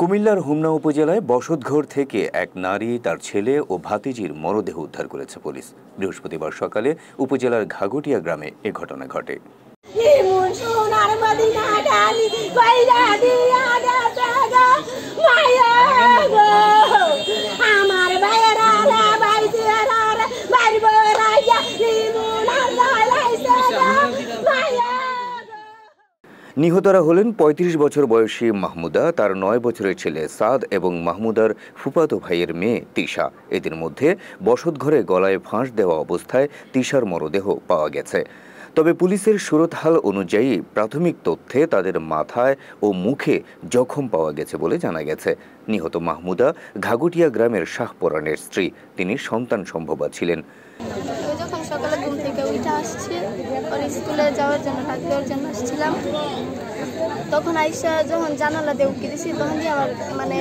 কুমিল্লার হুমনা উপজেলায় বসতঘর থেকে এক নারী তার ছেলে ও ভাতিজির মরদেহ উদ্ধার করেছে পুলিশ বৃহস্পতিবার সকালে উপজেলার ঘাগটিয়া গ্রামে এ ঘটনা ঘটে নিহতরা হলেন ৩৫ বছর বয়সী মাহমুদা তার নয় বছরের ছেলে সাদ এবং মাহমুদার ফুপাতো ভাইয়ের মেয়ে তিশা এদের মধ্যে বসতঘরে গলায় ফাঁস দেওয়া অবস্থায় তিশার মরদেহ পাওয়া গেছে তবে পুলিশের সুরতহাল অনুযায়ী প্রাথমিক তথ্যে তাদের মাথায় ও মুখে জখম পাওয়া গেছে বলে জানা গেছে নিহত মাহমুদা ঘাগুটিয়া গ্রামের শাহপরাণের স্ত্রী তিনি সন্তান সম্ভবা ছিলেন যখন সকালে ঘুম থেকে উঠে আসছি ওর স্কুলে যাওয়ার জন্য ডাক দেওয়ার জন্য আসছিলাম তখন আইসা যখন জানালা দেউ উঠে দিছি তখন দিয়ে আমার মানে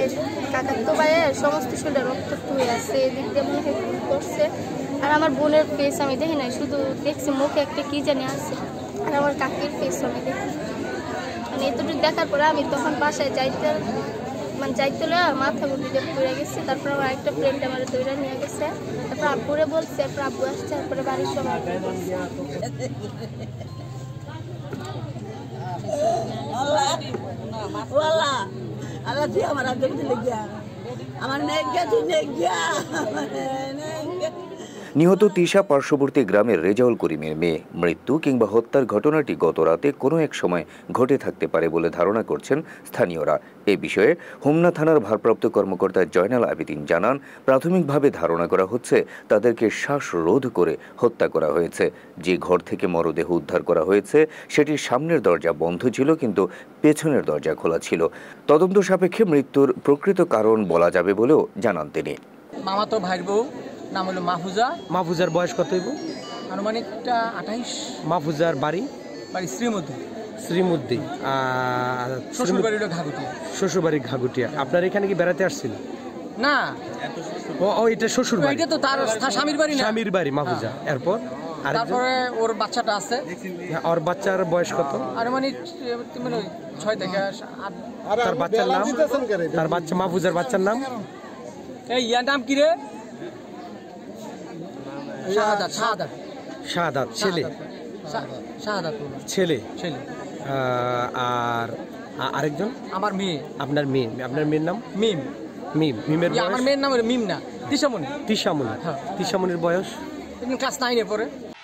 কাকার তো বাইরে সমস্ত শরীরে রক্ত হয়ে আছে এদিক দিয়ে মনে হয় করছে আর আমার বোনের ফেস আমি দেখি নাই শুধু দেখছি মুখে একটা কী জানি আছে আর আমার কাকির ফেস আমি দেখি মানে এতটুকু দেখার পরে আমি তখন বাসায় যাইতে মানে যাই তোলে মাথা যে পড়ে গেছে তারপর আমার একটা ফ্রেন্ড আমার তৈরি নিয়ে গেছে তারপর আব্বুরে বলছে তারপর আব্বু আসছে তারপরে বাড়ির সবাই আমার নেগিয়া তুই নেগিয়া নিহত তিশা পার্শ্ববর্তী গ্রামের রেজাউল করিমের মেয়ে মৃত্যু কিংবা হত্যার ঘটনাটি গত রাতে কোনো এক সময় ঘটে থাকতে পারে বলে ধারণা করছেন স্থানীয়রা এ বিষয়ে হোমনা থানার ভারপ্রাপ্ত কর্মকর্তা জয়নাল আবেদিন জানান প্রাথমিকভাবে ধারণা করা হচ্ছে তাদেরকে শ্বাসরোধ করে হত্যা করা হয়েছে যে ঘর থেকে মরদেহ উদ্ধার করা হয়েছে সেটির সামনের দরজা বন্ধ ছিল কিন্তু পেছনের দরজা খোলা ছিল তদন্ত সাপেক্ষে মৃত্যুর প্রকৃত কারণ বলা যাবে বলেও জানান তিনি মামাতো ভাইয়ের বউ নাম হলো মাহুজা মাহফুজার বয়স কত হইব আনুমানিকটা আঠাইশ মাহফুজার বাড়ি বাড়ি শ্রীমতী শ্রীমুদ্দি শ্বশুরবাড়ি ঘাগুটিয়া শ্বশুরবাড়ি ঘাগুটিয়া আপনার এখানে কি বেড়াতে আসছিল না ও এটা শ্বশুর বাড়ি এটা তো তার স্বামীর বাড়ি না স্বামীর বাড়ি মাহফুজা হ্যাঁ। এরপর তারপরে ওর বাচ্চাটা আছে হ্যাঁ, ওর বাচ্চার বয়স কত আর মানে মানে ছয় থেকে তার বাচ্চার নাম তার বাচ্চা মাহফুজার বাচ্চার নাম এই ইয়ার নাম কি রে শাহাদাত শাহাদাত শাহাদাত ছেলে শাহাদাত ছেলে ছেলে আর আরেকজন আমার মেয়ে আপনার মেয়ে আপনার মেয়ের নাম মিম মিম মিমের আমার মেয়ের নাম মিম না তিশামণি তিশামণি হ্যাঁ। তিশামণির বয়স ক্লাস নাইনে পরে